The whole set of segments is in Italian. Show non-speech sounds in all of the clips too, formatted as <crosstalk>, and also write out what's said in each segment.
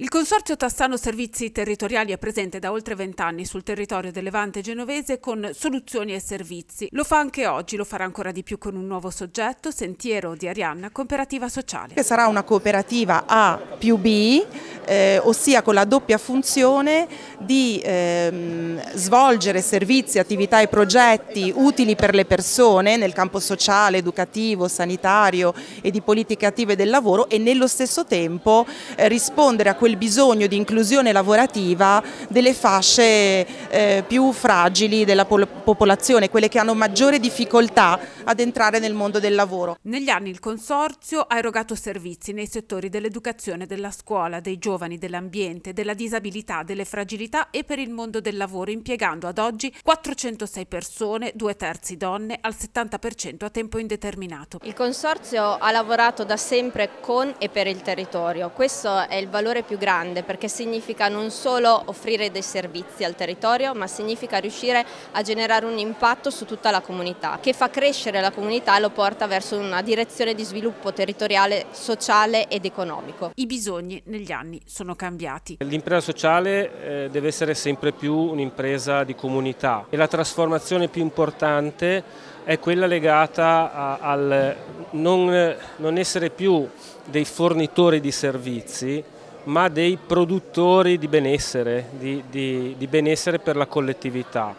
Il Consorzio Tassano Servizi Territoriali è presente da oltre vent'anni sul territorio del Levante genovese con soluzioni e servizi. Lo fa anche oggi, lo farà ancora di più con un nuovo soggetto, Sentiero di Arianna, cooperativa sociale. sarà una cooperativa A più B eh, ossia con la doppia funzione di ehm, svolgere servizi, attività e progetti utili per le persone nel campo sociale, educativo, sanitario e di politiche attive del lavoro e nello stesso tempo eh, rispondere a quel bisogno di inclusione lavorativa delle fasce eh, più fragili della popolazione, quelle che hanno maggiore difficoltà ad entrare nel mondo del lavoro. Negli anni il Consorzio ha erogato servizi nei settori dell'educazione, della scuola, dei giovani giovani, dell'ambiente, della disabilità, delle fragilità e per il mondo del lavoro, impiegando ad oggi 406 persone, due terzi donne, al 70% a tempo indeterminato. Il Consorzio ha lavorato da sempre con e per il territorio. Questo è il valore più grande perché significa non solo offrire dei servizi al territorio, ma significa riuscire a generare un impatto su tutta la comunità, che fa crescere la comunità e lo porta verso una direzione di sviluppo territoriale, sociale ed economico. I bisogni negli anni sono cambiati. L'impresa sociale eh, deve essere sempre più un'impresa di comunità e la trasformazione più importante è quella legata al non, essere più dei fornitori di servizi ma dei produttori di benessere, di, di, di benessere per la collettività,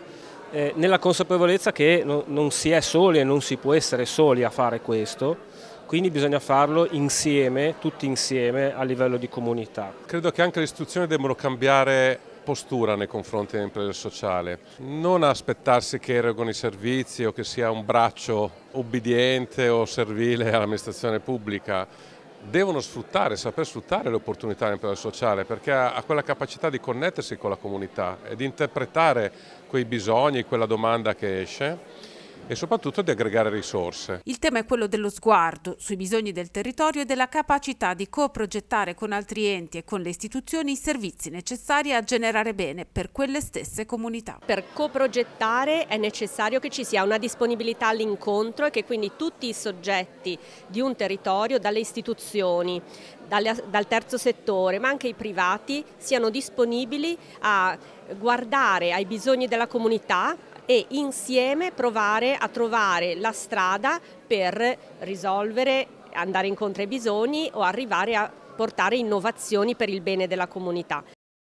eh, nella consapevolezza che no, non si è soli e non si può essere soli a fare questo, quindi bisogna farlo insieme, tutti insieme a livello di comunità. Credo che anche le istituzioni debbano cambiare postura nei confronti dell'impresa sociale, non aspettarsi che erogano i servizi o che sia un braccio obbediente o servile <laughs> all'amministrazione pubblica, devono sfruttare, saper sfruttare le opportunità dell'impresa sociale perché ha quella capacità di connettersi con la comunità e di interpretare quei bisogni, quella domanda che esce e soprattutto di aggregare risorse. Il tema è quello dello sguardo sui bisogni del territorio e della capacità di coprogettare con altri enti e con le istituzioni i servizi necessari a generare bene per quelle stesse comunità. Per coprogettare è necessario che ci sia una disponibilità all'incontro e che quindi tutti i soggetti di un territorio, dalle istituzioni, dal terzo settore, ma anche i privati, siano disponibili a guardare ai bisogni della comunità e insieme provare a trovare la strada per risolvere, andare incontro ai bisogni o arrivare a portare innovazioni per il bene della comunità.